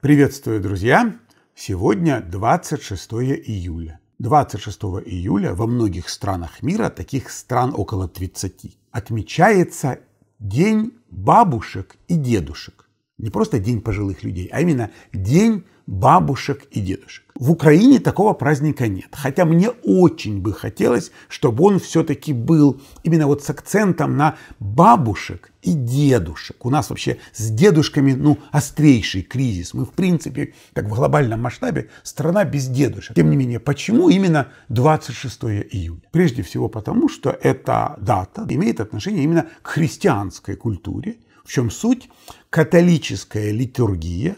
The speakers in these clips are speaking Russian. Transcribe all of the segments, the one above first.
Приветствую, друзья! Сегодня 26 июля. 26 июля во многих странах мира, таких стран около 30, отмечается День бабушек и дедушек. Не просто День пожилых людей, а именно День бабушек и дедушек. В Украине такого праздника нет, хотя мне очень бы хотелось, чтобы он все-таки был именно вот с акцентом на бабушек и дедушек. У нас вообще с дедушками, ну, острейший кризис. Мы, в принципе, как в глобальном масштабе, страна без дедушек. Тем не менее, почему именно 26 июля? Прежде всего потому, что эта дата имеет отношение именно к христианской культуре, в чем суть? Католическая литургия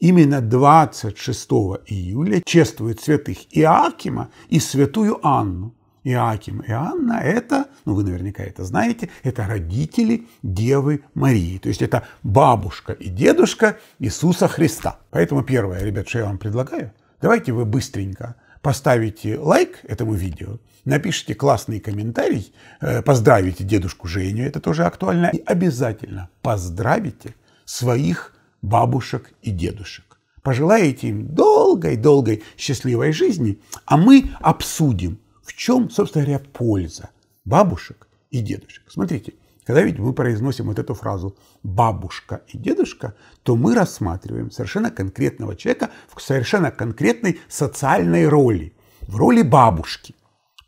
именно 26 июля чествует святых Иакима и святую Анну. Иаким и Анна – это, ну вы наверняка это знаете, это родители Девы Марии. То есть это бабушка и дедушка Иисуса Христа. Поэтому первое, ребят, что я вам предлагаю, давайте вы быстренько – поставите лайк этому видео, напишите классный комментарий, э, поздравите дедушку Женю, это тоже актуально, и обязательно поздравите своих бабушек и дедушек. Пожелаете им долгой-долгой счастливой жизни, а мы обсудим, в чем, собственно говоря, польза бабушек и дедушек. Смотрите, когда ведь мы произносим вот эту фразу «бабушка» и «дедушка», то мы рассматриваем совершенно конкретного человека в совершенно конкретной социальной роли. В роли бабушки,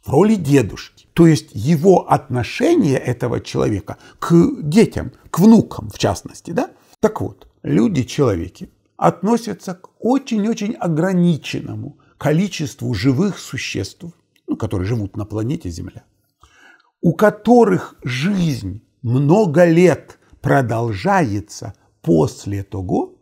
в роли дедушки. То есть его отношение этого человека к детям, к внукам в частности. Да? Так вот, люди-человеки относятся к очень-очень ограниченному количеству живых существ, ну, которые живут на планете Земля, у которых жизнь много лет продолжается после того,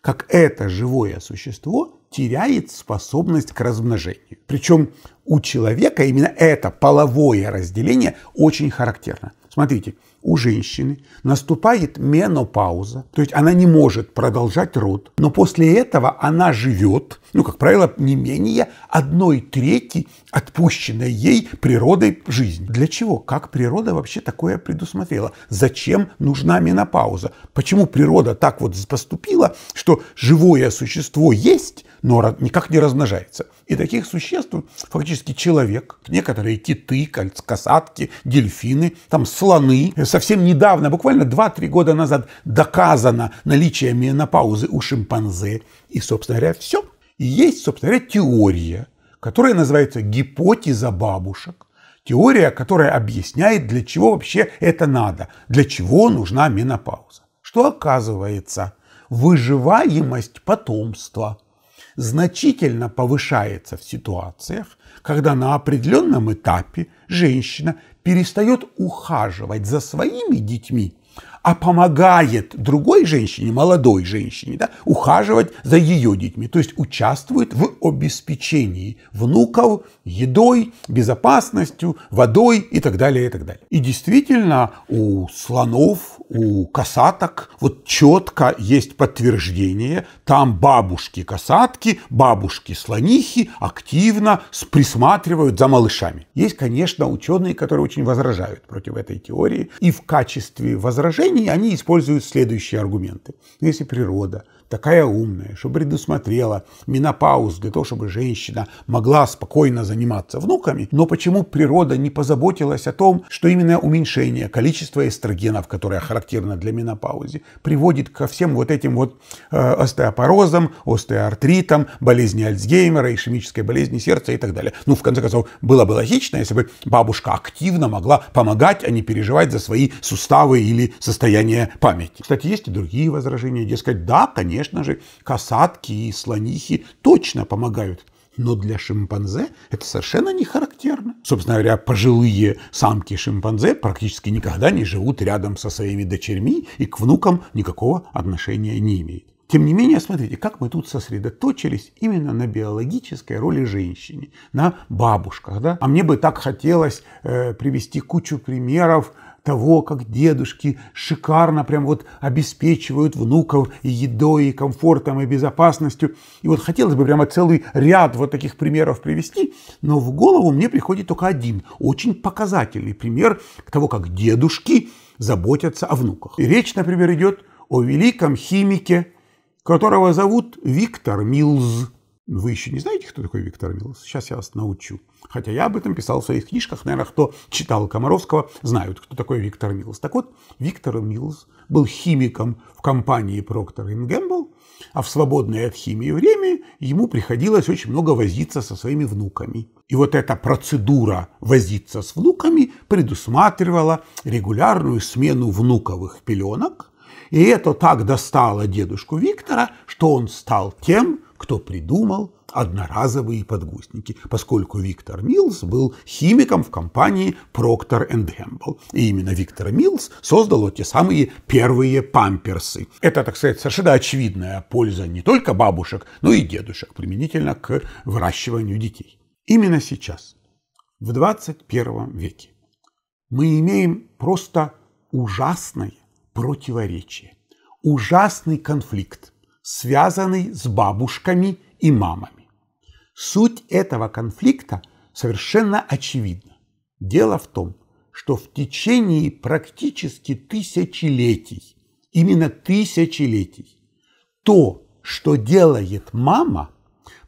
как это живое существо теряет способность к размножению. Причем у человека именно это половое разделение очень характерно. Смотрите, у женщины наступает менопауза, то есть она не может продолжать род, но после этого она живет, ну, как правило, не менее одной трети отпущенной ей природой жизни. Для чего? Как природа вообще такое предусмотрела? Зачем нужна менопауза? Почему природа так вот поступила, что живое существо есть, но никак не размножается? И таких существ фактически человек, некоторые киты, косатки, дельфины, там слоны, э, совсем недавно, буквально 2-3 года назад, доказано наличие менопаузы у шимпанзе. И, собственно говоря, все. есть, собственно говоря, теория, которая называется гипотеза бабушек. Теория, которая объясняет, для чего вообще это надо, для чего нужна менопауза. Что оказывается, выживаемость потомства – значительно повышается в ситуациях, когда на определенном этапе женщина перестает ухаживать за своими детьми, а помогает другой женщине, молодой женщине, да, ухаживать за ее детьми. То есть участвует в обеспечении внуков едой, безопасностью, водой и так далее, и так далее. И действительно, у слонов, у косаток вот четко есть подтверждение. Там бабушки-косатки, бабушки-слонихи активно присматривают за малышами. Есть, конечно, ученые, которые очень возражают против этой теории. И в качестве возражений они, они используют следующие аргументы. Если природа – такая умная, что предусмотрела менопауз для того, чтобы женщина могла спокойно заниматься внуками, но почему природа не позаботилась о том, что именно уменьшение количества эстрогенов, которое характерно для менопаузы, приводит ко всем вот этим вот э, остеопорозам, остеоартритам, болезни Альцгеймера, ишемической болезни сердца и так далее. Ну, в конце концов, было бы логично, если бы бабушка активно могла помогать, а не переживать за свои суставы или состояние памяти. Кстати, есть и другие возражения, дескать, да, конечно, конечно же, касатки и слонихи точно помогают. Но для шимпанзе это совершенно не характерно. Собственно говоря, пожилые самки шимпанзе практически никогда не живут рядом со своими дочерьми и к внукам никакого отношения не имеют. Тем не менее, смотрите, как мы тут сосредоточились именно на биологической роли женщины, на бабушках. Да? А мне бы так хотелось э, привести кучу примеров того, как дедушки шикарно прям вот обеспечивают внуков и едой, и комфортом, и безопасностью. И вот хотелось бы прямо целый ряд вот таких примеров привести, но в голову мне приходит только один, очень показательный пример того, как дедушки заботятся о внуках. И речь, например, идет о великом химике, которого зовут Виктор Милз. Вы еще не знаете, кто такой Виктор Милз? Сейчас я вас научу. Хотя я об этом писал в своих книжках. Наверное, кто читал Комаровского, знают, кто такой Виктор Милс. Так вот, Виктор Милс был химиком в компании Проктор и Гэмбл, а в свободное от химии время ему приходилось очень много возиться со своими внуками. И вот эта процедура возиться с внуками предусматривала регулярную смену внуковых пеленок, и это так достало дедушку Виктора, что он стал тем, кто придумал одноразовые подгузники, поскольку Виктор Милс был химиком в компании Procter Gamble. И именно Виктор Милс создал вот те самые первые памперсы. Это, так сказать, совершенно очевидная польза не только бабушек, но и дедушек, применительно к выращиванию детей. Именно сейчас, в 21 веке, мы имеем просто ужасное противоречие, ужасный конфликт, связанный с бабушками и мамами. Суть этого конфликта совершенно очевидна. Дело в том, что в течение практически тысячелетий, именно тысячелетий, то, что делает мама,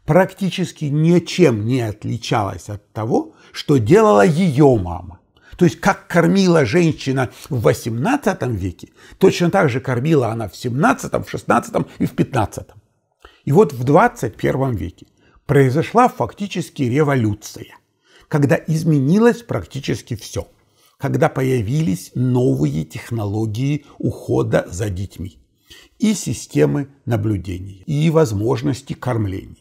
практически ничем не отличалось от того, что делала ее мама. То есть как кормила женщина в XVIII веке, точно так же кормила она в XVII, в XVI и в XV. И вот в XXI веке произошла фактически революция, когда изменилось практически все, когда появились новые технологии ухода за детьми и системы наблюдения, и возможности кормления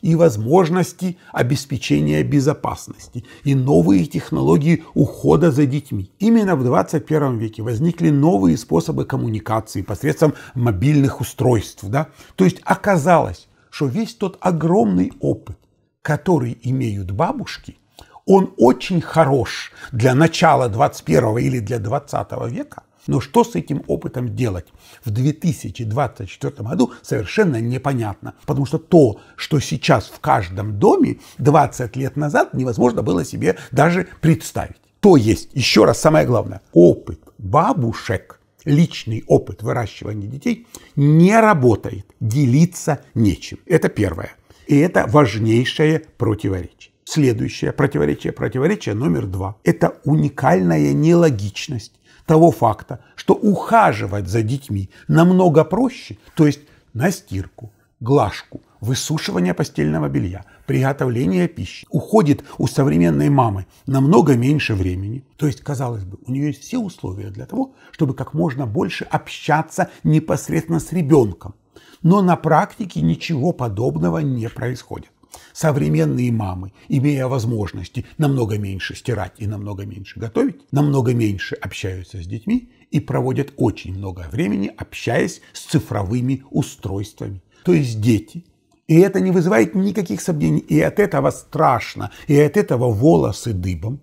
и возможности обеспечения безопасности, и новые технологии ухода за детьми. Именно в 21 веке возникли новые способы коммуникации посредством мобильных устройств. Да? То есть оказалось, что весь тот огромный опыт, который имеют бабушки, он очень хорош для начала 21 или для 20 века, но что с этим опытом делать в 2024 году, совершенно непонятно. Потому что то, что сейчас в каждом доме 20 лет назад невозможно было себе даже представить. То есть, еще раз самое главное, опыт бабушек – личный опыт выращивания детей не работает, делиться нечем. Это первое. И это важнейшее противоречие. Следующее противоречие, противоречие номер два. Это уникальная нелогичность того факта, что ухаживать за детьми намного проще, то есть на стирку, глажку, высушивание постельного белья, приготовления пищи уходит у современной мамы намного меньше времени. То есть, казалось бы, у нее есть все условия для того, чтобы как можно больше общаться непосредственно с ребенком. Но на практике ничего подобного не происходит. Современные мамы, имея возможности намного меньше стирать и намного меньше готовить, намного меньше общаются с детьми и проводят очень много времени, общаясь с цифровыми устройствами. То есть дети и это не вызывает никаких сомнений. И от этого страшно. И от этого волосы дыбом.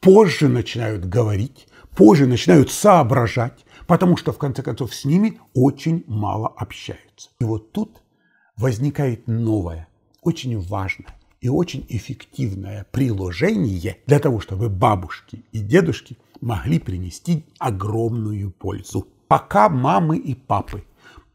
Позже начинают говорить, позже начинают соображать, потому что, в конце концов, с ними очень мало общаются. И вот тут возникает новое, очень важное и очень эффективное приложение для того, чтобы бабушки и дедушки могли принести огромную пользу. Пока мамы и папы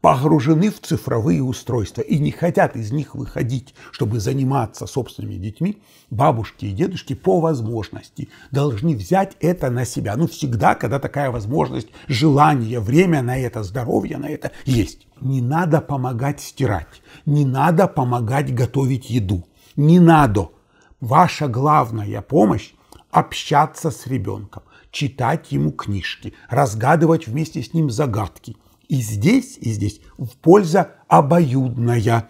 погружены в цифровые устройства и не хотят из них выходить, чтобы заниматься собственными детьми, бабушки и дедушки по возможности должны взять это на себя. Ну, всегда, когда такая возможность, желание, время на это, здоровье на это есть. Не надо помогать стирать, не надо помогать готовить еду, не надо. Ваша главная помощь – общаться с ребенком, читать ему книжки, разгадывать вместе с ним загадки – и здесь, и здесь, в польза обоюдная,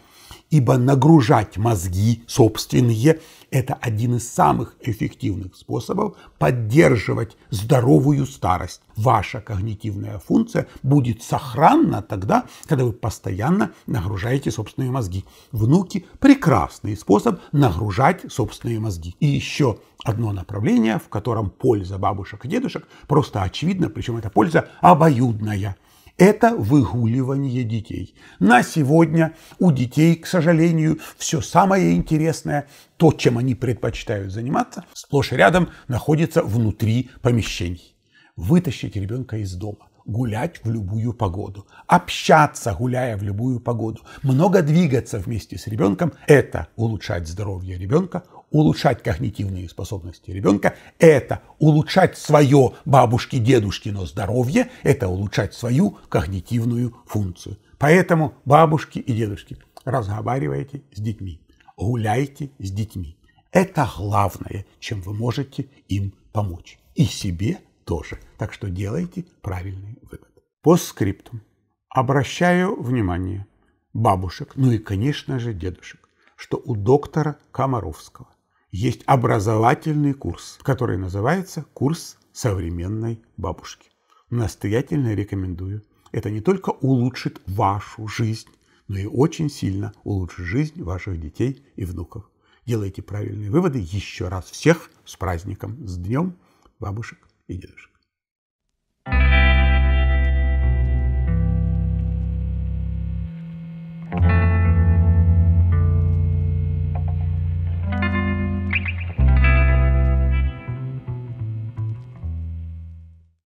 ибо нагружать мозги собственные – это один из самых эффективных способов поддерживать здоровую старость. Ваша когнитивная функция будет сохранна тогда, когда вы постоянно нагружаете собственные мозги. Внуки – прекрасный способ нагружать собственные мозги. И еще одно направление, в котором польза бабушек и дедушек просто очевидна, причем эта польза обоюдная – это выгуливание детей. На сегодня у детей, к сожалению, все самое интересное, то, чем они предпочитают заниматься, сплошь и рядом находится внутри помещений. Вытащить ребенка из дома гулять в любую погоду, общаться, гуляя в любую погоду, много двигаться вместе с ребенком – это улучшать здоровье ребенка, улучшать когнитивные способности ребенка, это улучшать свое бабушки-дедушкино здоровье, это улучшать свою когнитивную функцию. Поэтому бабушки и дедушки, разговаривайте с детьми, гуляйте с детьми. Это главное, чем вы можете им помочь. И себе тоже. Так что делайте правильный вывод. По скриптум. Обращаю внимание бабушек, ну и, конечно же, дедушек, что у доктора Комаровского есть образовательный курс, который называется «Курс современной бабушки». Настоятельно рекомендую. Это не только улучшит вашу жизнь, но и очень сильно улучшит жизнь ваших детей и внуков. Делайте правильные выводы. Еще раз всех с праздником, с днем бабушек и дедушек.